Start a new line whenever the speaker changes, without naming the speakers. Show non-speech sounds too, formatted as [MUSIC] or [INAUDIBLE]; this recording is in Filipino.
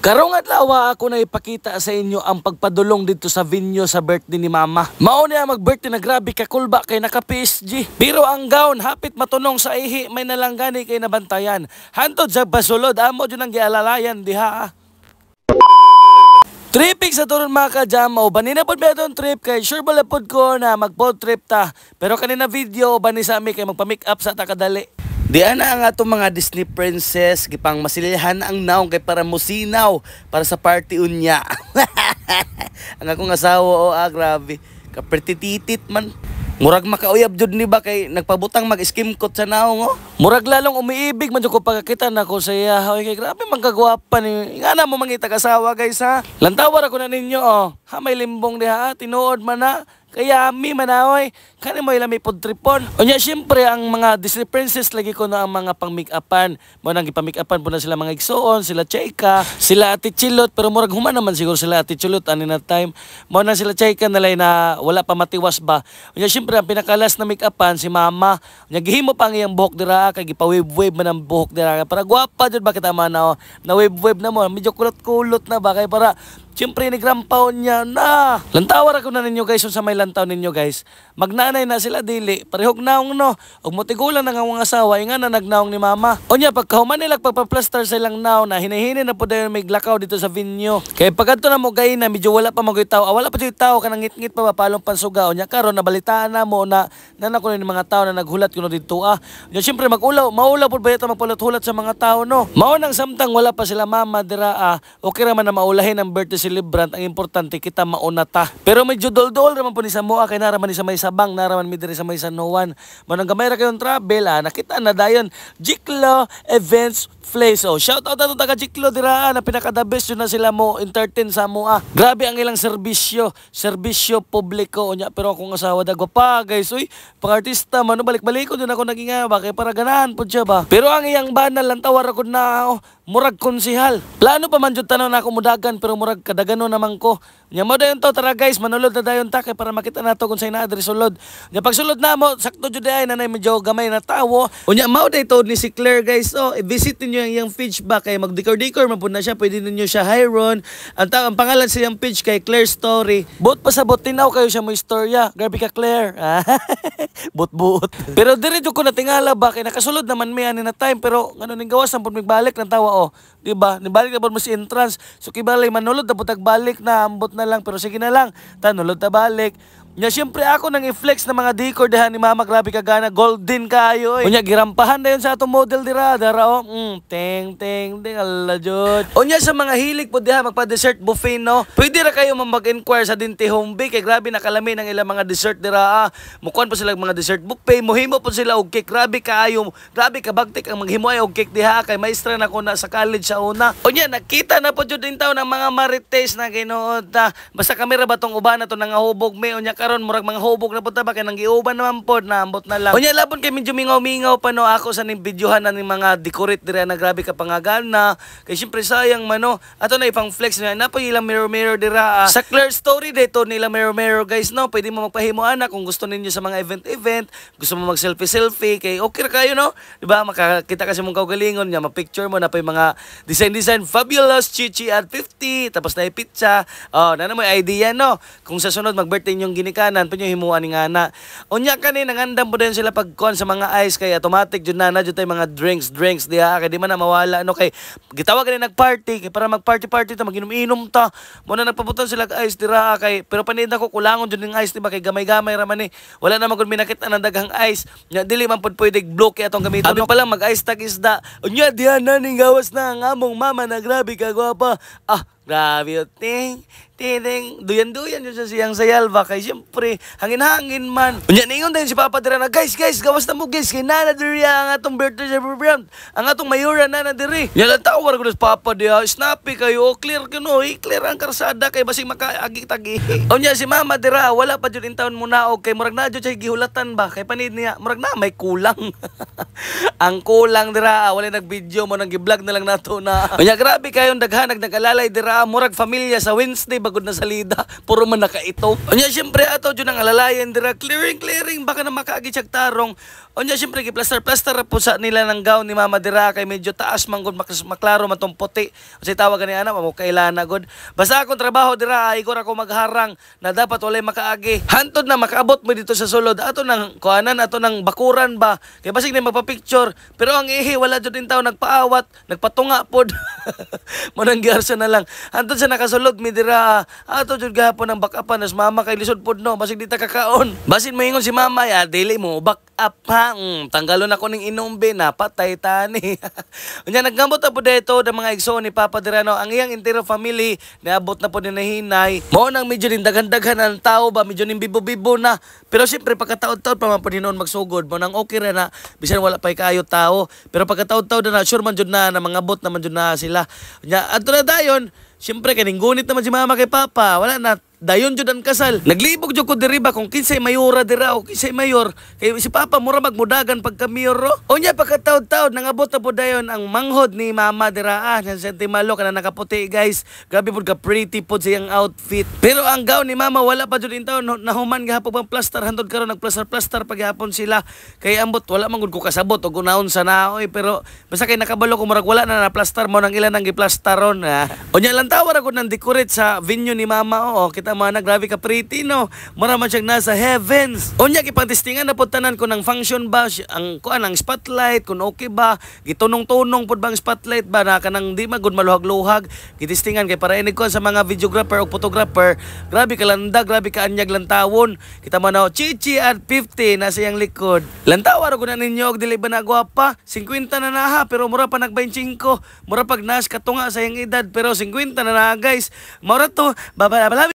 Karong adlaw ako na ipakita sa inyo ang pagpadulong dito sa venue sa birthday ni Mama. Mao niya mag-birthday na grabe ka kulba kay naka PSG. Pero ang gown hapit matunong sa ihi may nalanggani kay nabantayan. Hantod sa basulod amo jud ang gialalayan diha. Tripping sa turon mga kajamaw, banina po ba itong trip kay sure bala po ko na magpo trip ta. Pero kanina video, sa mi kay magpa-make up sa takadali. Diyan na ang atong mga Disney princess gipang masilihan ang naon kay para musinaw para sa party unya. [LAUGHS] ang akong asawa o oh, ah, grabe. Kapertititit man. Murag makauyab jud ni ba kay nagpabutang mag-skim kot sa naon oh. Murag lalong umiibig man jud ko pagkakita nako sa iya. Hoy kay grabe man kagwapa ni. Nga na mo mangita kasawa guys ha. Lantawar ako na ninyo oh. Ha may limbong diha tinuod man na. Kaya mi manaoy, kani mo ilang may podtripon. O niya, syempre, ang mga Disney princess, lagi ko na ang mga pang make upan. Mo nang ipamake upan po na sila mga igsoon, sila Cheika, sila Ate Chilot, pero murag human naman siguro sila Ate Chilot, ani na time. Mo na sila Cheka nalay na wala pa matiwas ba. O niya, syempre, ang pinakalas na make upan, si Mama. O niya, gihimo pa ang iyang buhok dira, kay gipa-wave-wave man ang buhok dira. Para guwapa jud ba kita manaw. Na wave-wave na mo, medyo kulot-kulot na ba, kay para Siyempre, nigrampaw niya na. Lantawar ako na ninyo guys, sa may lantaw ninyo guys. Magnanay na sila dili, parehog naong no. Ug mutigulan ang mga asawa, nga na nagnaong ni mama. O niya, pagkahuman nila pagpaplaster sa ilang naw na hinahinin na po dayon may glakaw dito sa venue. Kaya pagkanto na mo gay na medyo wala pa magitaw, ah, wala pa yung tao, kanang ngit-ngit pa mapalong pansuga. O niya, karon nabalitaan na mo na nanakuno ni mga tao na naghulat kuno dito ah. Niya, siyempre magulaw, maulaw po ba ito magpulat-hulat sa mga tao no. Mao nang samtang wala pa sila mama dira ah, okay ra man na maulahin ang birthday celebrant ang importante kita mauna ta. Pero medyo doldol naman po ni Samoa, kay naraman ni sa may sabang, naraman mi diri sa may San Juan. Manang gamay ra kayong travel, ha? Ah, nakita na dayon, Jiklo Events Place. Oh, shout out ato taga Jiklo dira ah, na pinaka the best yun na sila mo entertain sa moa Grabe ang ilang serbisyo, serbisyo publiko unya pero ako akong asawa dagwa pa guys. Uy, pangartista mano balik-balik ko dun ako naging nga ah, kay para ganahan po siya ba. Pero ang iyang banal lang tawar ako na oh, murag konsihal. Plano pa man jud tanan ako mudagan pero murag kadagano naman ko Nya mo dayon to tara guys manulod na dayon ta kay para makita nato kung say naa diri sulod. Nya pag sulod sakto jud ay nanay medyo gamay na tawo. Unya mao day to ni si Claire guys so oh, i-visit niyo ang iyang page ba kay magdikor decor man pud na siya pwede ninyo siya hiron. Ang, ang pangalan sa iyang page kay Claire Story. Bot pa sa bot tinaw kayo siya mo istorya. Grabe ka Claire. [LAUGHS] Bot-bot. pero dire jud ko natingala ba kay nakasulod naman mi ani na time pero ngano ning gawas ang pud migbalik na tawo oh. Diba? Nibalik na ba mo si entrance. So kibalay manulod na putag balik na ambot na na lang pero sige na lang tanulod ta balik Nya siyempre ako nang i-flex ng mga decor dahan ni mama grabe kagana gold din kayo eh. Unya girampahan dayon sa ato model dira dara oh. Mm, teng teng ding ala jud. Unya sa mga hilig po diha magpa dessert buffet no. Pwede ra kayo mag-inquire sa Dinti Home Bake kay grabe nakalami ng ilang mga dessert dira ah. Mukuan po sila mga dessert buffet mohimo po sila og cake grabe kaayo. Grabe ka bagtik ang maghimoy og cake diha kay maestra na ko na sa college sa una. Unya nakita na po jud din taw ng mga marites na ginuod ta. Ah. Basta kamera batong uban ato nang ahubog me unya karon murag mga hubog na punta ba kay nanggiuban naman pod na ambot na lang. Unya labon kay medyo mingaw-mingaw pa no ako sa ning videohan na ni mga decorate diri ah, na grabe ka na Kay syempre sayang man no. Ato na ipang flex na na pa ilang mirror mirror dira. Ah. Sa clear story dito nila mirror mirror guys no. Pwede mo magpahimo ana kung gusto ninyo sa mga event event, gusto mo mag selfie selfie kay okay ra kayo no. Di ba? Makakita kasi mong kaugalingon nya ma-picture mo na pa mga design design fabulous chichi at 50 tapos na ipitsa. Oh, na mo idea no. Kung sa sunod mag-birthday yung gini kanan punyo himuan nga na unya kani nangandam po din sila pagkon sa mga ice kay automatic jud na na jud tay mga drinks drinks diha kay di man na mawala ano kay gitawag kani nagparty kay para magparty party ta maginom-inom ta mo na nagpabutan sila ice dira kay pero panid ko kulangon jud ng ice diba kay gamay-gamay ra man ni eh. wala na magud minakita ng daghang ice nya dili man pud pwede block kay atong gamiton no? pala mag ice tag isda unya diha na ning gawas na ang among mama na grabe ka gwapa ah Grabe, ting, ting, duyan-duyan yun sa siyang sayalba. Kay siyempre, hangin-hangin man. Unya na ingon tayo si Papa Dira na, guys, guys, gawas na mo, guys. Kay Nana Dira ah, ang atong birthday sa program. Ang atong mayora, ah, Nana Dira. Yan ang tawar ko na si Papa Dira. Snappy kayo, clear ko no, eh, clear ang karsada. Kay basing makaagi-tagi. [LAUGHS] Unya si Mama Dira, wala pa dyan in town muna. O kay murag na dyan siya gihulatan ba? Kay panid niya, murag na, may kulang. [LAUGHS] ang kulang, Dira. Ah, wala nag-video mo, nag-vlog na lang nato na. Unya, grabe kayong daghanag, nag-alalay, Dira ra murag familia sa Wednesday bagod na salida [LAUGHS] puro man nakaito unya syempre ato jud ang alalayan dira clearing clearing baka na makaagi siyag tarong unya syempre gi plaster plaster po sa nila ng gown ni mama dira kay medyo taas man gud maklaro man puti unsay tawag ani ana mo kailan na gud basta akong trabaho dira ay ko ra ko magharang na dapat walay makaagi hantud na makaabot mo dito sa sulod ato nang kuanan ato nang bakuran ba kay basig ni magpa-picture pero ang ihi wala jud din taw nagpaawat nagpatunga pod mo nang na lang Anton sa nakasulod midira. ato jud gahapon ang bakapan as mama kay lisod pod no basig di ta kakaon. Basin mahingon si mama ya dili mo back up ha. Mm, tanggalon ako ning inumbe na patay tani. [LAUGHS] Unya naggambot apo dito ng mga igsoon ni Papa Dirano ang iyang entire family naabot na pod ni nahinay. Mao nang medyo ning daghan ang tao ba medyo ning bibo-bibo na. Pero syempre pagkataod-taod pa man po magsugod mo nang okay ra na bisan wala pay kayo tao pero pagkataod-taod na sure man jud na na mga bot na man jud na sila. Unya adto na dayon Siyempre, kaning gunit naman si mama kay papa. Wala na dayon jud ang kasal. Naglibog jud ko diri ba kung kinsay mayura dira o kinsay mayor. Kay si papa mura magmudagan pagka mayor ro. Unya pagkataud-taud nangabot na po dayon ang manghod ni mama dira ah sa sentimalo kana nakaputi guys. Grabe pud ka pretty pud siyang outfit. Pero ang gown ni mama wala pa jud intaw nahuman gahapon pang plaster handod karon nagplaster plaster paghapon sila. Kay ambot wala man gud ko kasabot og unaon sa naoy eh. pero basta kay nakabalo ko murag wala na na plaster mo nang ilan ang giplastaron. Ah. Unya lang tawar ako nang decorate sa venue ni mama oo kita na mana grabe ka pretty no. Maraman siyang nasa heavens. Unya gipangtestingan na pud ko ng function ba ang kuan ang spotlight kun okay ba gitunong-tunong pud bang spotlight ba na kanang di magud maluhag-luhag gitistingan kay para ini ko sa mga videographer o photographer grabe ka landa grabe ka anyag lantawon kita man chichi at 50 na siyang likod lantaw ro gud ninyo og dili ba na gwapa 50 na naha pero mura pa nag 25 mura pag nas katunga sa iyang edad pero 50 na na guys mura to babala